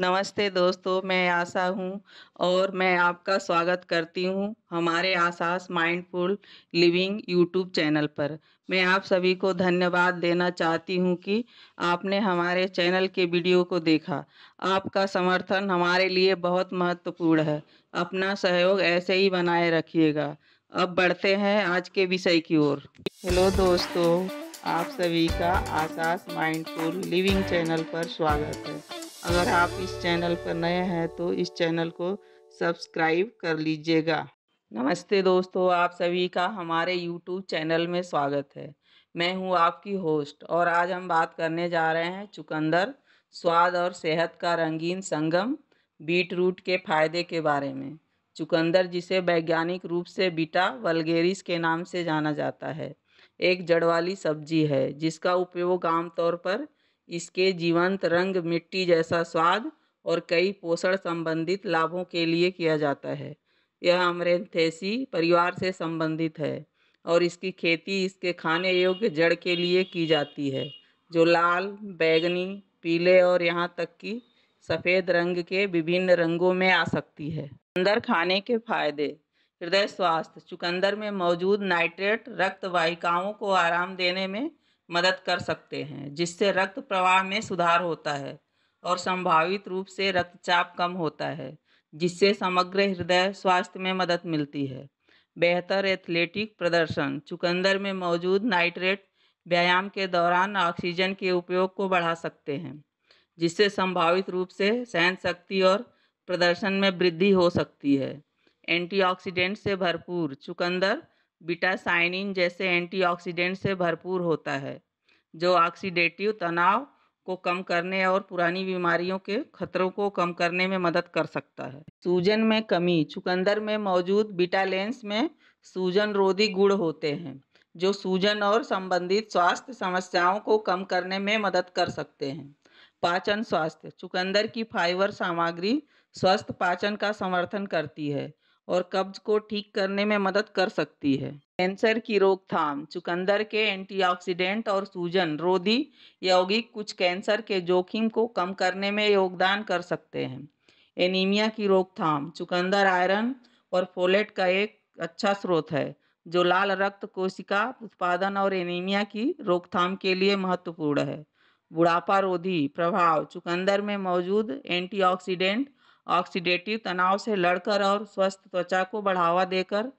नमस्ते दोस्तों मैं आशा हूँ और मैं आपका स्वागत करती हूँ हमारे आसास माइंडफुल लिविंग यूट्यूब चैनल पर मैं आप सभी को धन्यवाद देना चाहती हूँ कि आपने हमारे चैनल के वीडियो को देखा आपका समर्थन हमारे लिए बहुत महत्वपूर्ण है अपना सहयोग ऐसे ही बनाए रखिएगा अब बढ़ते हैं आज के विषय की ओर हेलो दोस्तों आप सभी का आसास माइंडफुल लिविंग चैनल पर स्वागत है अगर आप इस चैनल पर नए हैं तो इस चैनल को सब्सक्राइब कर लीजिएगा नमस्ते दोस्तों आप सभी का हमारे यूट्यूब चैनल में स्वागत है मैं हूं आपकी होस्ट और आज हम बात करने जा रहे हैं चुकंदर स्वाद और सेहत का रंगीन संगम बीट रूट के फायदे के बारे में चुकंदर जिसे वैज्ञानिक रूप से बीटा वलगेरिस के नाम से जाना जाता है एक जड़ वाली सब्जी है जिसका उपयोग आमतौर पर इसके जीवंत रंग मिट्टी जैसा स्वाद और कई पोषण संबंधित लाभों के लिए किया जाता है यह अमरेन्थेसी परिवार से संबंधित है और इसकी खेती इसके खाने योग्य जड़ के लिए की जाती है जो लाल बैगनी पीले और यहाँ तक कि सफ़ेद रंग के विभिन्न रंगों में आ सकती है चुकंदर खाने के फायदे हृदय स्वास्थ्य चुकंदर में मौजूद नाइट्रेट रक्त वाहिकाओं को आराम देने में मदद कर सकते हैं जिससे रक्त प्रवाह में सुधार होता है और संभावित रूप से रक्तचाप कम होता है जिससे समग्र हृदय स्वास्थ्य में मदद मिलती है बेहतर एथलेटिक प्रदर्शन चुकंदर में मौजूद नाइट्रेट व्यायाम के दौरान ऑक्सीजन के उपयोग को बढ़ा सकते हैं जिससे संभावित रूप से सहन शक्ति और प्रदर्शन में वृद्धि हो सकती है एंटीऑक्सीडेंट से भरपूर चुकंदर बीटा साइनिन जैसे एंटीऑक्सीडेंट से भरपूर होता है जो ऑक्सीडेटिव तनाव को कम करने और पुरानी बीमारियों के खतरों को कम करने में मदद कर सकता है सूजन में कमी चुकंदर में मौजूद बीटालेंस में सूजन रोधी गुण होते हैं जो सूजन और संबंधित स्वास्थ्य समस्याओं को कम करने में मदद कर सकते हैं पाचन स्वास्थ्य चुकंदर की फाइबर सामग्री स्वस्थ पाचन का समर्थन करती है और कब्ज को ठीक करने में मदद कर सकती है कैंसर की रोकथाम चुकंदर के एंटीऑक्सीडेंट और सूजन रोधी यौगिक कुछ कैंसर के जोखिम को कम करने में योगदान कर सकते हैं एनीमिया की रोकथाम चुकंदर आयरन और फोलेट का एक अच्छा स्रोत है जो लाल रक्त कोशिका उत्पादन और एनीमिया की रोकथाम के लिए महत्वपूर्ण है बुढ़ापा रोधी प्रभाव चुकंदर में मौजूद एंटीऑक्सीडेंट ऑक्सीडेटिव तनाव से लड़कर और स्वस्थ त्वचा को बढ़ावा देकर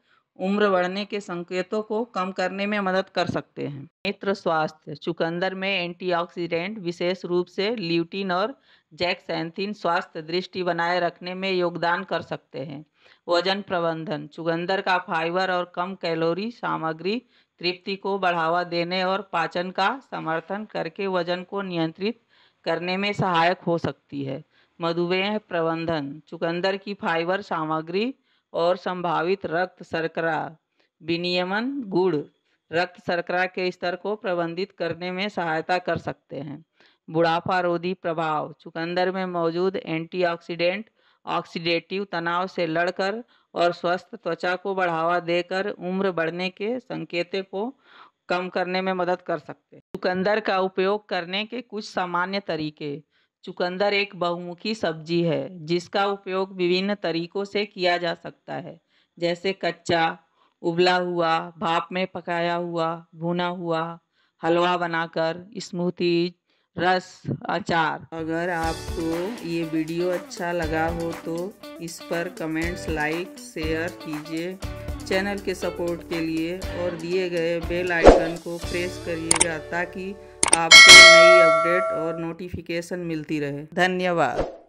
उम्र बढ़ने के संकेतों को कम करने में मदद कर सकते हैं नेत्र स्वास्थ्य चुकंदर में एंटीऑक्सीडेंट विशेष रूप से ल्यूटिन और जैकसैंथिन स्वास्थ्य दृष्टि बनाए रखने में योगदान कर सकते हैं वजन प्रबंधन चुकंदर का फाइबर और कम कैलोरी सामग्री तृप्ति को बढ़ावा देने और पाचन का समर्थन करके वजन को नियंत्रित करने में सहायक हो सकती है मधुमेह प्रबंधन चुकंदर की फाइबर सामग्री और संभावित रक्त शर्करा विनियमन गुड़ रक्त शर्करा के स्तर को प्रबंधित करने में सहायता कर सकते हैं बुढ़ापा रोधी प्रभाव चुकंदर में मौजूद एंटीऑक्सीडेंट ऑक्सीडेटिव तनाव से लड़कर और स्वस्थ त्वचा को बढ़ावा देकर उम्र बढ़ने के संकेतों को कम करने में मदद कर सकते हैं चुकंदर का उपयोग करने के कुछ सामान्य तरीके चुकंदर एक बहुमुखी सब्जी है जिसका उपयोग विभिन्न तरीकों से किया जा सकता है जैसे कच्चा उबला हुआ भाप में पकाया हुआ भुना हुआ हलवा बनाकर स्मूथी रस अचार अगर आपको ये वीडियो अच्छा लगा हो तो इस पर कमेंट्स लाइक शेयर कीजिए चैनल के सपोर्ट के लिए और दिए गए बेल आइकन को प्रेस करिएगा ताकि आपको नई अपडेट और नोटिफिकेशन मिलती रहे धन्यवाद